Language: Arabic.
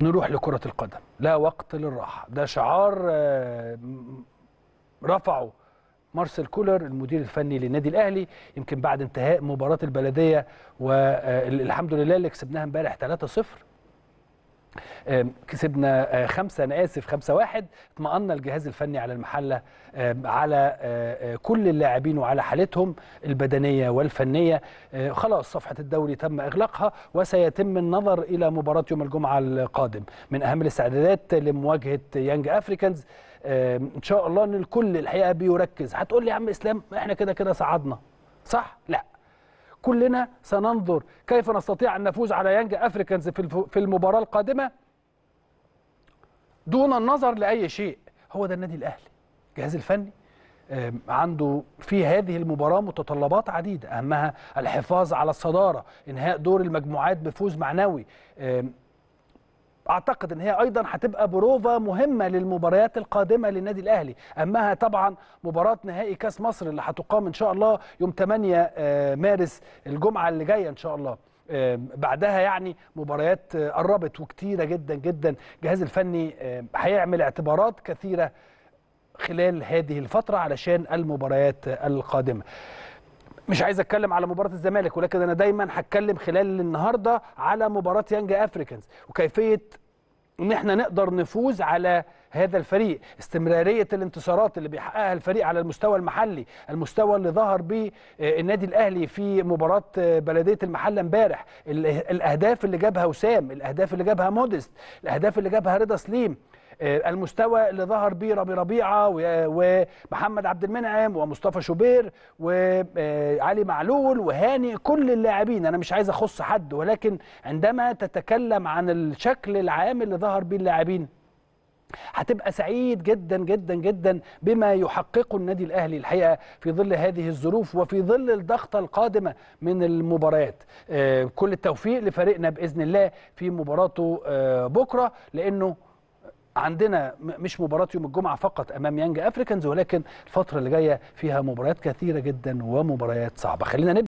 نروح لكرة القدم لا وقت للراحة ده شعار آه، رفعه مارسيل كولر المدير الفني للنادي الاهلي يمكن بعد انتهاء مباراة البلدية والحمد لله اللي كسبناها امبارح 3-0 كسبنا آه، خمسة أنا آسف خمسة واحد اطمأن الجهاز الفني على المحلة على آه، آه، كل اللاعبين وعلى حالتهم البدنية والفنية خلاص صفحة الدوري تم إغلاقها وسيتم النظر إلى مباراة يوم الجمعة القادم من أهم الاستعدادات لمواجهة يانج أفريكانز إن شاء الله أن الكل الحقيقة بيركز هتقول لي يا عم إسلام إحنا كده كده صعدنا صح؟ لا كلنا سننظر كيف نستطيع أن نفوز على يانج أفريكانز في المباراة القادمة دون النظر لأي شيء هو ده النادي الأهلي الجهاز الفني عنده في هذه المباراة متطلبات عديدة أهمها الحفاظ على الصدارة إنهاء دور المجموعات بفوز معنوي اعتقد ان هي ايضا هتبقى بروفا مهمه للمباريات القادمه للنادي الاهلي امها طبعا مباراه نهائي كاس مصر اللي هتقام ان شاء الله يوم 8 آه، مارس الجمعه اللي جايه ان شاء الله آه، بعدها يعني مباريات آه، قربت وكتيره جدا جدا الجهاز الفني هيعمل اعتبارات كثيره خلال هذه الفتره علشان المباريات القادمه مش عايز اتكلم على مباراه الزمالك ولكن انا دايما هتكلم خلال النهارده على مباراه يانج افريكانز وكيفيه ان احنا نقدر نفوز على هذا الفريق استمراريه الانتصارات اللي بيحققها الفريق على المستوى المحلي المستوى اللي ظهر به آه، النادي الاهلي في مباراه آه، بلديه المحله امبارح الاهداف اللي جابها وسام الاهداف اللي جابها مودست الاهداف اللي جابها رضا سليم آه، المستوى اللي ظهر بيه ربي ربيعه ومحمد عبد المنعم ومصطفى شوبير وعلي آه، معلول وهاني كل اللاعبين انا مش عايز اخص حد ولكن عندما تتكلم عن الشكل العام اللي ظهر بيه اللاعبين هتبقى سعيد جدا جدا جدا بما يحققه النادي الاهلي الحقيقه في ظل هذه الظروف وفي ظل الضغطه القادمه من المباريات آه، كل التوفيق لفريقنا باذن الله في مباراته بكره لانه عندنا مش مباراة يوم الجمعة فقط أمام يانج أفريكانز ولكن الفترة اللي جاية فيها مباريات كثيرة جدا ومباريات صعبة خلينا نبدأ